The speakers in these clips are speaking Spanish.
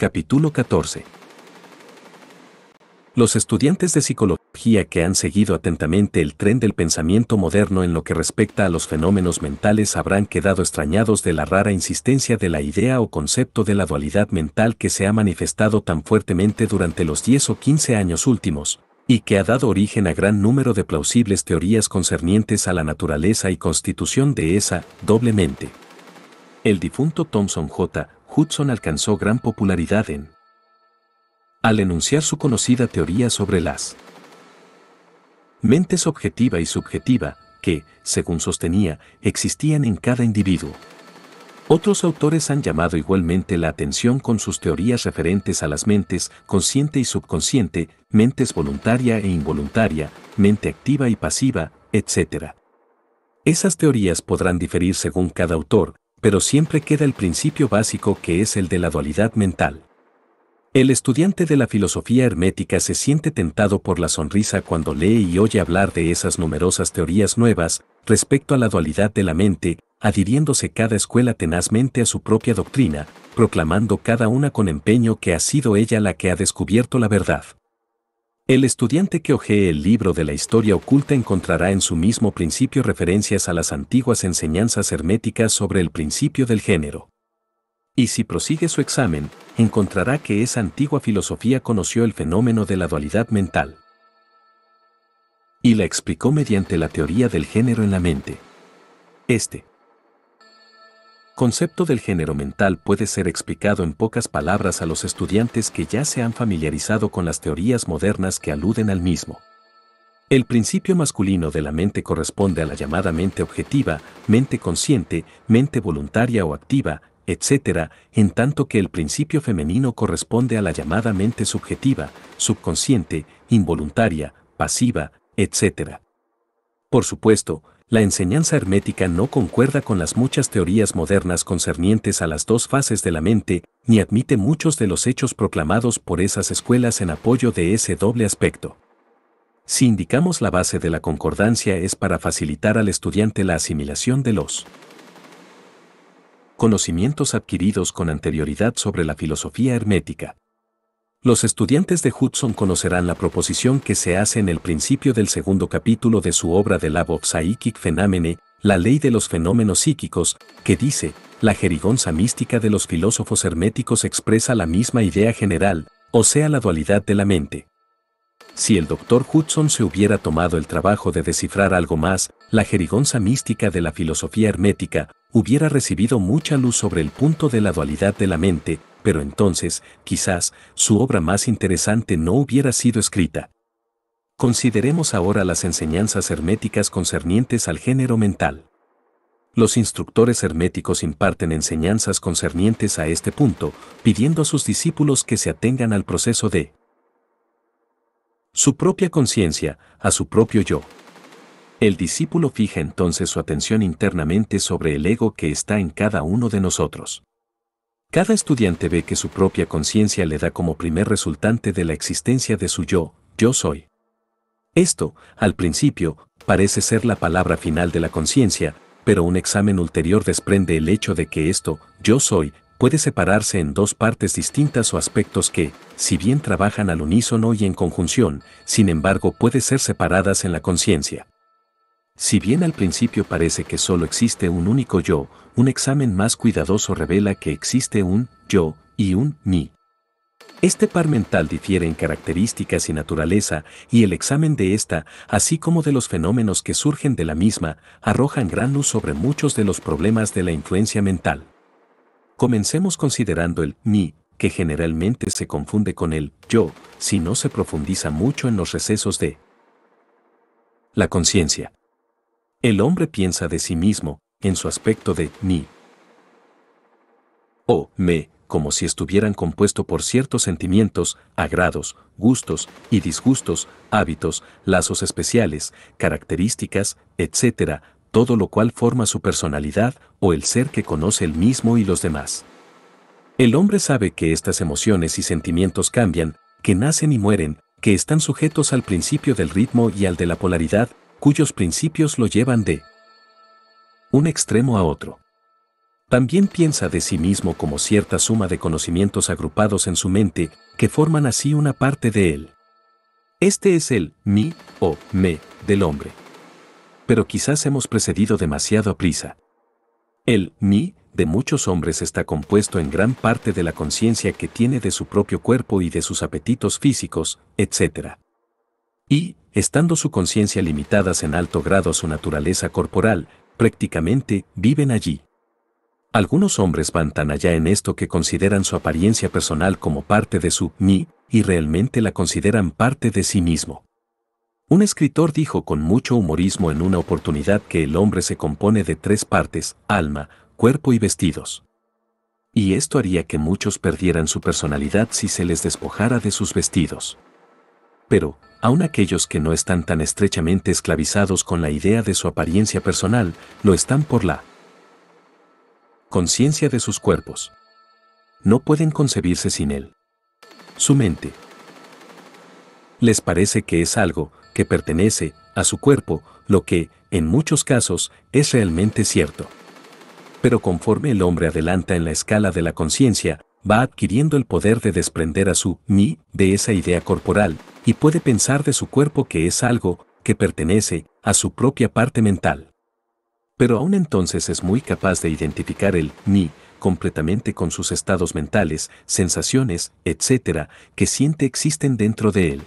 Capítulo 14. Los estudiantes de psicología que han seguido atentamente el tren del pensamiento moderno en lo que respecta a los fenómenos mentales habrán quedado extrañados de la rara insistencia de la idea o concepto de la dualidad mental que se ha manifestado tan fuertemente durante los 10 o 15 años últimos, y que ha dado origen a gran número de plausibles teorías concernientes a la naturaleza y constitución de esa, doblemente. El difunto Thomson J. Hudson alcanzó gran popularidad en al enunciar su conocida teoría sobre las mentes objetiva y subjetiva, que, según sostenía, existían en cada individuo. Otros autores han llamado igualmente la atención con sus teorías referentes a las mentes consciente y subconsciente, mentes voluntaria e involuntaria, mente activa y pasiva, etc. Esas teorías podrán diferir según cada autor, pero siempre queda el principio básico que es el de la dualidad mental. El estudiante de la filosofía hermética se siente tentado por la sonrisa cuando lee y oye hablar de esas numerosas teorías nuevas respecto a la dualidad de la mente, adhiriéndose cada escuela tenazmente a su propia doctrina, proclamando cada una con empeño que ha sido ella la que ha descubierto la verdad. El estudiante que ojee el libro de la historia oculta encontrará en su mismo principio referencias a las antiguas enseñanzas herméticas sobre el principio del género. Y si prosigue su examen, encontrará que esa antigua filosofía conoció el fenómeno de la dualidad mental. Y la explicó mediante la teoría del género en la mente. Este concepto del género mental puede ser explicado en pocas palabras a los estudiantes que ya se han familiarizado con las teorías modernas que aluden al mismo. El principio masculino de la mente corresponde a la llamada mente objetiva, mente consciente, mente voluntaria o activa, etc., en tanto que el principio femenino corresponde a la llamada mente subjetiva, subconsciente, involuntaria, pasiva, etc. Por supuesto, la enseñanza hermética no concuerda con las muchas teorías modernas concernientes a las dos fases de la mente, ni admite muchos de los hechos proclamados por esas escuelas en apoyo de ese doble aspecto. Si indicamos la base de la concordancia es para facilitar al estudiante la asimilación de los conocimientos adquiridos con anterioridad sobre la filosofía hermética, los estudiantes de Hudson conocerán la proposición que se hace en el principio del segundo capítulo de su obra de la of Psychic Phenomene, la ley de los fenómenos psíquicos, que dice, la jerigonza mística de los filósofos herméticos expresa la misma idea general, o sea la dualidad de la mente. Si el doctor Hudson se hubiera tomado el trabajo de descifrar algo más, la jerigonza mística de la filosofía hermética hubiera recibido mucha luz sobre el punto de la dualidad de la mente, pero entonces, quizás, su obra más interesante no hubiera sido escrita. Consideremos ahora las enseñanzas herméticas concernientes al género mental. Los instructores herméticos imparten enseñanzas concernientes a este punto, pidiendo a sus discípulos que se atengan al proceso de su propia conciencia, a su propio yo. El discípulo fija entonces su atención internamente sobre el ego que está en cada uno de nosotros. Cada estudiante ve que su propia conciencia le da como primer resultante de la existencia de su yo, yo soy. Esto, al principio, parece ser la palabra final de la conciencia, pero un examen ulterior desprende el hecho de que esto, yo soy, puede separarse en dos partes distintas o aspectos que, si bien trabajan al unísono y en conjunción, sin embargo puede ser separadas en la conciencia. Si bien al principio parece que solo existe un único yo, un examen más cuidadoso revela que existe un yo y un mí. Este par mental difiere en características y naturaleza, y el examen de esta, así como de los fenómenos que surgen de la misma, arrojan gran luz sobre muchos de los problemas de la influencia mental. Comencemos considerando el mí, que generalmente se confunde con el yo, si no se profundiza mucho en los recesos de la conciencia. El hombre piensa de sí mismo, en su aspecto de mí o me, como si estuvieran compuesto por ciertos sentimientos, agrados, gustos y disgustos, hábitos, lazos especiales, características, etc., todo lo cual forma su personalidad o el ser que conoce el mismo y los demás. El hombre sabe que estas emociones y sentimientos cambian, que nacen y mueren, que están sujetos al principio del ritmo y al de la polaridad, cuyos principios lo llevan de un extremo a otro. También piensa de sí mismo como cierta suma de conocimientos agrupados en su mente que forman así una parte de él. Este es el mi o me del hombre. Pero quizás hemos precedido demasiado a prisa. El mí de muchos hombres está compuesto en gran parte de la conciencia que tiene de su propio cuerpo y de sus apetitos físicos, etc. Y estando su conciencia limitadas en alto grado a su naturaleza corporal, prácticamente viven allí. Algunos hombres van tan allá en esto que consideran su apariencia personal como parte de su mí y realmente la consideran parte de sí mismo. Un escritor dijo con mucho humorismo en una oportunidad que el hombre se compone de tres partes, alma, cuerpo y vestidos. Y esto haría que muchos perdieran su personalidad si se les despojara de sus vestidos pero, aun aquellos que no están tan estrechamente esclavizados con la idea de su apariencia personal, lo están por la conciencia de sus cuerpos. No pueden concebirse sin él. Su mente. Les parece que es algo que pertenece a su cuerpo, lo que, en muchos casos, es realmente cierto. Pero conforme el hombre adelanta en la escala de la conciencia, va adquiriendo el poder de desprender a su mí de esa idea corporal, y puede pensar de su cuerpo que es algo que pertenece a su propia parte mental. Pero aún entonces es muy capaz de identificar el mí completamente con sus estados mentales, sensaciones, etc., que siente existen dentro de él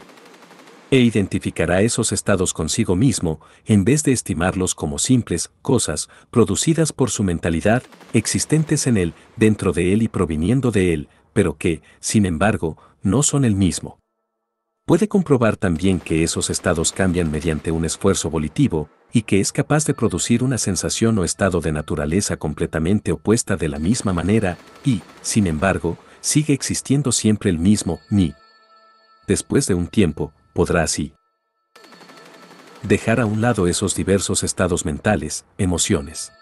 e identificará esos estados consigo mismo en vez de estimarlos como simples cosas producidas por su mentalidad, existentes en él, dentro de él y proviniendo de él, pero que, sin embargo, no son el mismo. Puede comprobar también que esos estados cambian mediante un esfuerzo volitivo y que es capaz de producir una sensación o estado de naturaleza completamente opuesta de la misma manera y, sin embargo, sigue existiendo siempre el mismo ni. Después de un tiempo, podrá así dejar a un lado esos diversos estados mentales, emociones,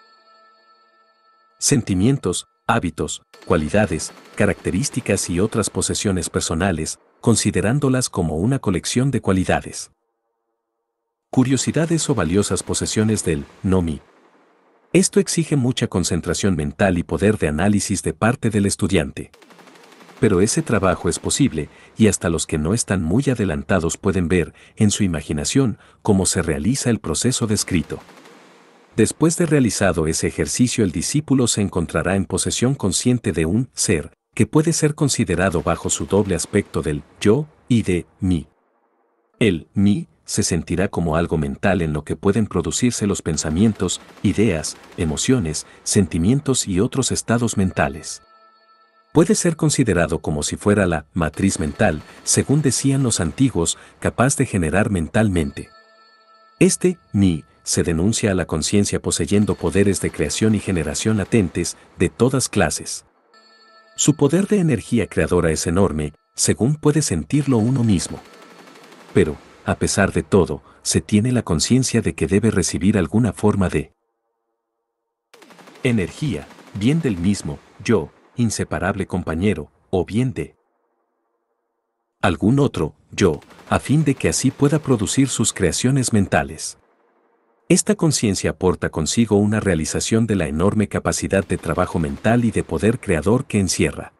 sentimientos, hábitos, cualidades, características y otras posesiones personales, considerándolas como una colección de cualidades, curiosidades o valiosas posesiones del no Esto exige mucha concentración mental y poder de análisis de parte del estudiante pero ese trabajo es posible y hasta los que no están muy adelantados pueden ver, en su imaginación, cómo se realiza el proceso descrito. Después de realizado ese ejercicio el discípulo se encontrará en posesión consciente de un ser, que puede ser considerado bajo su doble aspecto del yo y de mí. El mí se sentirá como algo mental en lo que pueden producirse los pensamientos, ideas, emociones, sentimientos y otros estados mentales puede ser considerado como si fuera la matriz mental, según decían los antiguos, capaz de generar mentalmente. Este ni se denuncia a la conciencia poseyendo poderes de creación y generación latentes de todas clases. Su poder de energía creadora es enorme, según puede sentirlo uno mismo. Pero, a pesar de todo, se tiene la conciencia de que debe recibir alguna forma de energía, bien del mismo yo, inseparable compañero, o bien de algún otro, yo, a fin de que así pueda producir sus creaciones mentales. Esta conciencia aporta consigo una realización de la enorme capacidad de trabajo mental y de poder creador que encierra.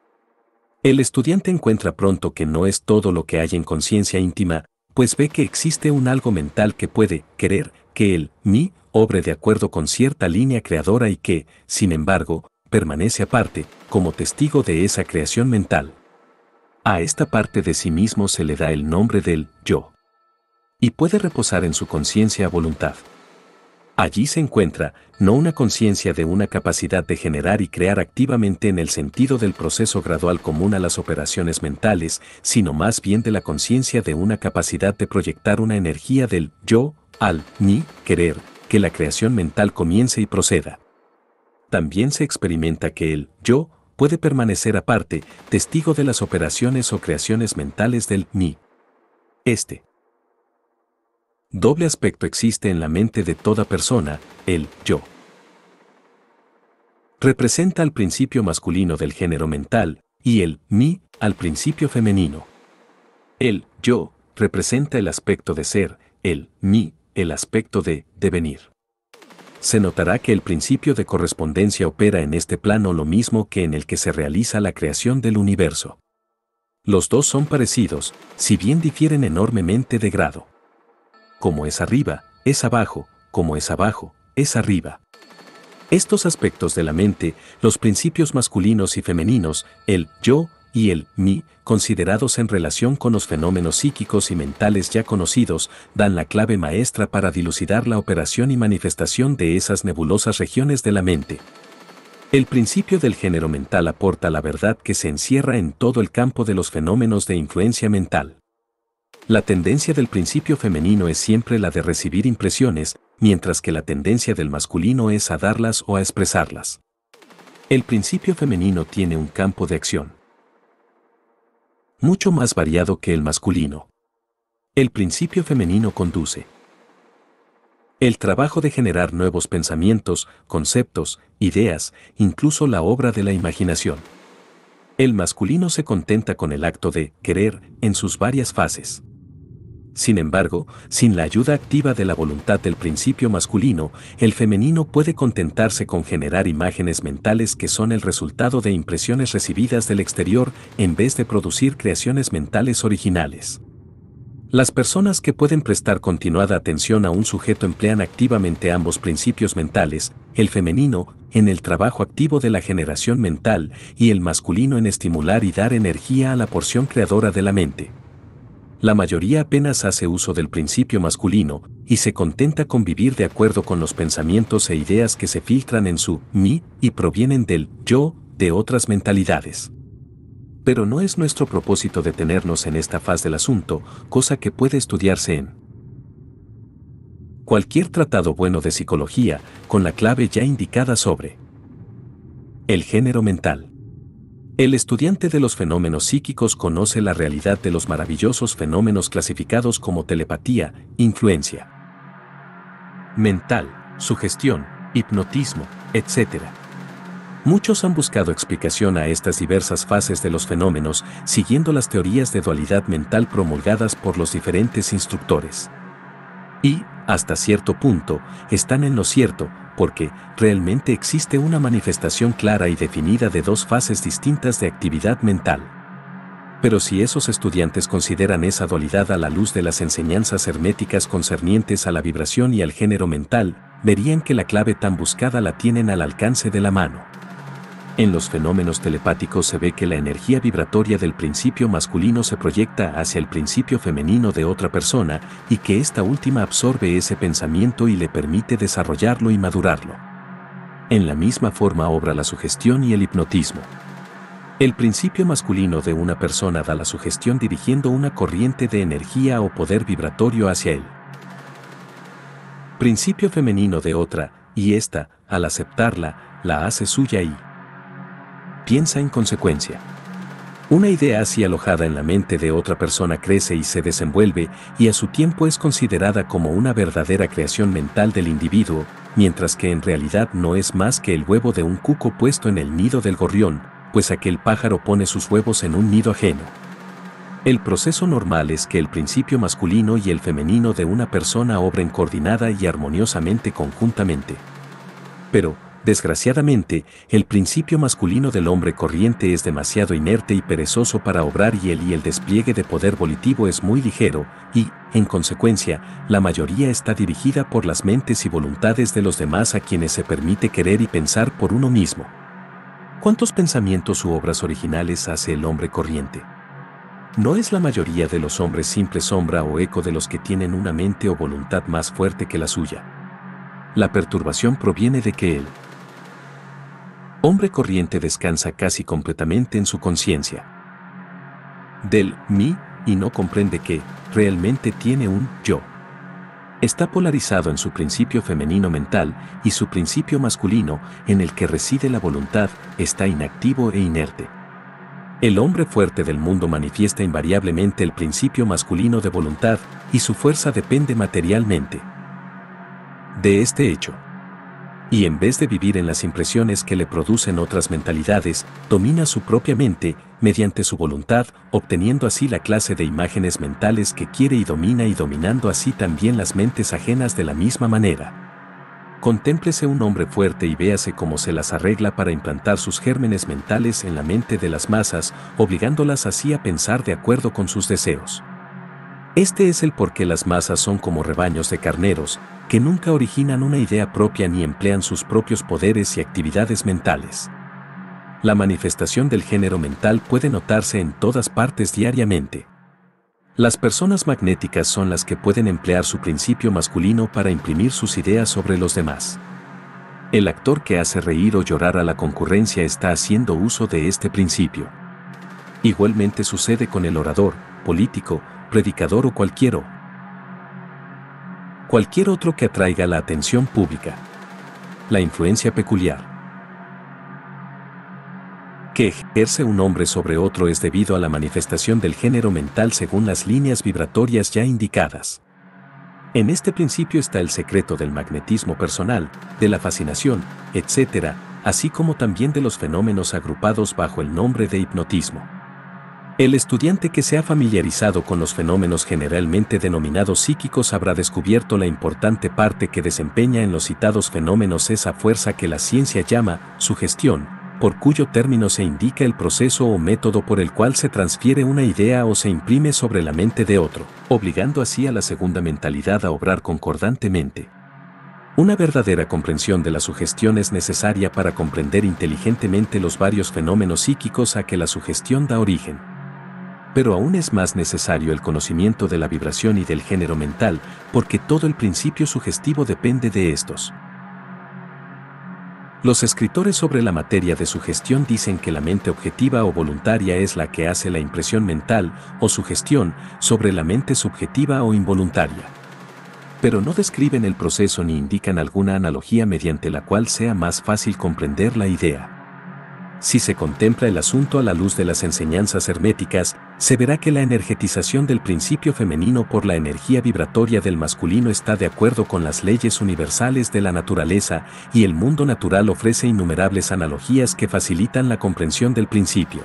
El estudiante encuentra pronto que no es todo lo que hay en conciencia íntima, pues ve que existe un algo mental que puede querer que él, mí obre de acuerdo con cierta línea creadora y que, sin embargo, permanece aparte, como testigo de esa creación mental. A esta parte de sí mismo se le da el nombre del yo. Y puede reposar en su conciencia a voluntad. Allí se encuentra no una conciencia de una capacidad de generar y crear activamente en el sentido del proceso gradual común a las operaciones mentales, sino más bien de la conciencia de una capacidad de proyectar una energía del yo al ni querer que la creación mental comience y proceda también se experimenta que el yo puede permanecer aparte, testigo de las operaciones o creaciones mentales del mí. Este doble aspecto existe en la mente de toda persona, el yo. Representa al principio masculino del género mental y el mí al principio femenino. El yo representa el aspecto de ser, el mí el aspecto de devenir se notará que el principio de correspondencia opera en este plano lo mismo que en el que se realiza la creación del universo. Los dos son parecidos, si bien difieren enormemente de grado. Como es arriba, es abajo, como es abajo, es arriba. Estos aspectos de la mente, los principios masculinos y femeninos, el yo, y el mi, considerados en relación con los fenómenos psíquicos y mentales ya conocidos, dan la clave maestra para dilucidar la operación y manifestación de esas nebulosas regiones de la mente. El principio del género mental aporta la verdad que se encierra en todo el campo de los fenómenos de influencia mental. La tendencia del principio femenino es siempre la de recibir impresiones, mientras que la tendencia del masculino es a darlas o a expresarlas. El principio femenino tiene un campo de acción mucho más variado que el masculino. El principio femenino conduce. El trabajo de generar nuevos pensamientos, conceptos, ideas, incluso la obra de la imaginación. El masculino se contenta con el acto de querer en sus varias fases. Sin embargo, sin la ayuda activa de la voluntad del principio masculino, el femenino puede contentarse con generar imágenes mentales que son el resultado de impresiones recibidas del exterior en vez de producir creaciones mentales originales. Las personas que pueden prestar continuada atención a un sujeto emplean activamente ambos principios mentales, el femenino, en el trabajo activo de la generación mental y el masculino en estimular y dar energía a la porción creadora de la mente la mayoría apenas hace uso del principio masculino y se contenta con vivir de acuerdo con los pensamientos e ideas que se filtran en su mí y provienen del yo de otras mentalidades. Pero no es nuestro propósito detenernos en esta faz del asunto, cosa que puede estudiarse en cualquier tratado bueno de psicología, con la clave ya indicada sobre el género mental. El estudiante de los fenómenos psíquicos conoce la realidad de los maravillosos fenómenos clasificados como telepatía, influencia mental, sugestión, hipnotismo, etc. Muchos han buscado explicación a estas diversas fases de los fenómenos siguiendo las teorías de dualidad mental promulgadas por los diferentes instructores. Y, hasta cierto punto, están en lo cierto, porque realmente existe una manifestación clara y definida de dos fases distintas de actividad mental. Pero si esos estudiantes consideran esa dualidad a la luz de las enseñanzas herméticas concernientes a la vibración y al género mental, verían que la clave tan buscada la tienen al alcance de la mano. En los fenómenos telepáticos se ve que la energía vibratoria del principio masculino se proyecta hacia el principio femenino de otra persona y que esta última absorbe ese pensamiento y le permite desarrollarlo y madurarlo. En la misma forma obra la sugestión y el hipnotismo. El principio masculino de una persona da la sugestión dirigiendo una corriente de energía o poder vibratorio hacia él. Principio femenino de otra, y ésta, al aceptarla, la hace suya y, piensa en consecuencia. Una idea así alojada en la mente de otra persona crece y se desenvuelve y a su tiempo es considerada como una verdadera creación mental del individuo, mientras que en realidad no es más que el huevo de un cuco puesto en el nido del gorrión, pues aquel pájaro pone sus huevos en un nido ajeno. El proceso normal es que el principio masculino y el femenino de una persona obren coordinada y armoniosamente conjuntamente. Pero, Desgraciadamente, el principio masculino del hombre corriente es demasiado inerte y perezoso para obrar y él y el despliegue de poder volitivo es muy ligero, y, en consecuencia, la mayoría está dirigida por las mentes y voluntades de los demás a quienes se permite querer y pensar por uno mismo. ¿Cuántos pensamientos u obras originales hace el hombre corriente? ¿No es la mayoría de los hombres simple sombra o eco de los que tienen una mente o voluntad más fuerte que la suya? La perturbación proviene de que él, hombre corriente descansa casi completamente en su conciencia del mí y no comprende que realmente tiene un yo. Está polarizado en su principio femenino mental y su principio masculino, en el que reside la voluntad, está inactivo e inerte. El hombre fuerte del mundo manifiesta invariablemente el principio masculino de voluntad y su fuerza depende materialmente de este hecho y en vez de vivir en las impresiones que le producen otras mentalidades, domina su propia mente mediante su voluntad, obteniendo así la clase de imágenes mentales que quiere y domina y dominando así también las mentes ajenas de la misma manera. Contémplese un hombre fuerte y véase cómo se las arregla para implantar sus gérmenes mentales en la mente de las masas, obligándolas así a pensar de acuerdo con sus deseos. Este es el por qué las masas son como rebaños de carneros, que nunca originan una idea propia ni emplean sus propios poderes y actividades mentales. La manifestación del género mental puede notarse en todas partes diariamente. Las personas magnéticas son las que pueden emplear su principio masculino para imprimir sus ideas sobre los demás. El actor que hace reír o llorar a la concurrencia está haciendo uso de este principio. Igualmente sucede con el orador, político, predicador o cualquiera cualquier otro que atraiga la atención pública. La influencia peculiar que ejerce un hombre sobre otro es debido a la manifestación del género mental según las líneas vibratorias ya indicadas. En este principio está el secreto del magnetismo personal, de la fascinación, etc., así como también de los fenómenos agrupados bajo el nombre de hipnotismo. El estudiante que se ha familiarizado con los fenómenos generalmente denominados psíquicos habrá descubierto la importante parte que desempeña en los citados fenómenos esa fuerza que la ciencia llama sugestión, por cuyo término se indica el proceso o método por el cual se transfiere una idea o se imprime sobre la mente de otro, obligando así a la segunda mentalidad a obrar concordantemente. Una verdadera comprensión de la sugestión es necesaria para comprender inteligentemente los varios fenómenos psíquicos a que la sugestión da origen pero aún es más necesario el conocimiento de la vibración y del género mental, porque todo el principio sugestivo depende de estos. Los escritores sobre la materia de sugestión dicen que la mente objetiva o voluntaria es la que hace la impresión mental o sugestión sobre la mente subjetiva o involuntaria. Pero no describen el proceso ni indican alguna analogía mediante la cual sea más fácil comprender la idea. Si se contempla el asunto a la luz de las enseñanzas herméticas, se verá que la energetización del principio femenino por la energía vibratoria del masculino está de acuerdo con las leyes universales de la naturaleza y el mundo natural ofrece innumerables analogías que facilitan la comprensión del principio.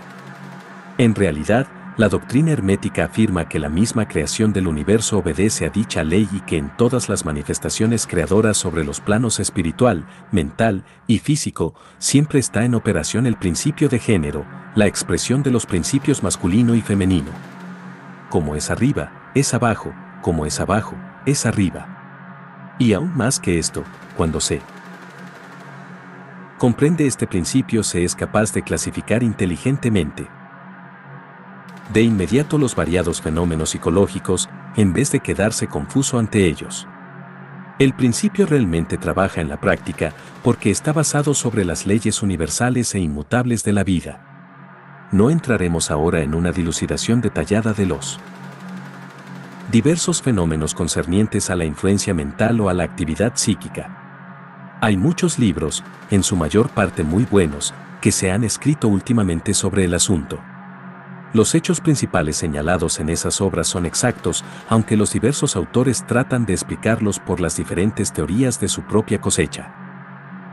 En realidad, la doctrina hermética afirma que la misma creación del universo obedece a dicha ley y que en todas las manifestaciones creadoras sobre los planos espiritual, mental y físico, siempre está en operación el principio de género, la expresión de los principios masculino y femenino. Como es arriba, es abajo, como es abajo, es arriba. Y aún más que esto, cuando se comprende este principio se es capaz de clasificar inteligentemente, de inmediato los variados fenómenos psicológicos en vez de quedarse confuso ante ellos. El principio realmente trabaja en la práctica porque está basado sobre las leyes universales e inmutables de la vida. No entraremos ahora en una dilucidación detallada de los diversos fenómenos concernientes a la influencia mental o a la actividad psíquica. Hay muchos libros, en su mayor parte muy buenos, que se han escrito últimamente sobre el asunto. Los hechos principales señalados en esas obras son exactos, aunque los diversos autores tratan de explicarlos por las diferentes teorías de su propia cosecha.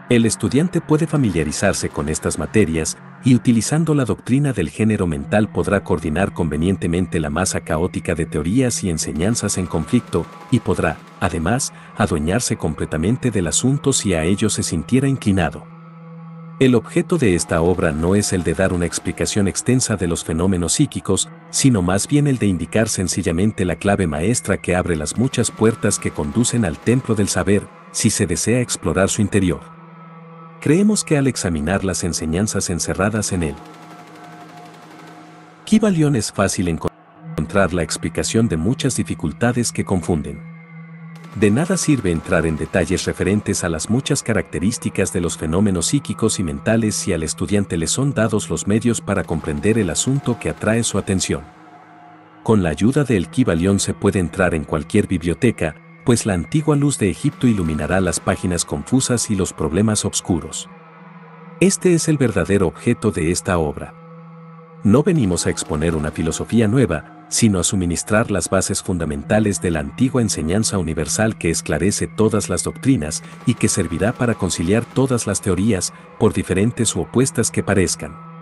El estudiante puede familiarizarse con estas materias y utilizando la doctrina del género mental podrá coordinar convenientemente la masa caótica de teorías y enseñanzas en conflicto y podrá, además, adueñarse completamente del asunto si a ello se sintiera inclinado. El objeto de esta obra no es el de dar una explicación extensa de los fenómenos psíquicos, sino más bien el de indicar sencillamente la clave maestra que abre las muchas puertas que conducen al templo del saber, si se desea explorar su interior. Creemos que al examinar las enseñanzas encerradas en él, Kibalión es fácil encontrar la explicación de muchas dificultades que confunden de nada sirve entrar en detalles referentes a las muchas características de los fenómenos psíquicos y mentales si al estudiante le son dados los medios para comprender el asunto que atrae su atención. Con la ayuda del Kibalión se puede entrar en cualquier biblioteca, pues la antigua luz de Egipto iluminará las páginas confusas y los problemas obscuros. Este es el verdadero objeto de esta obra. No venimos a exponer una filosofía nueva, sino a suministrar las bases fundamentales de la antigua enseñanza universal que esclarece todas las doctrinas y que servirá para conciliar todas las teorías, por diferentes u opuestas que parezcan.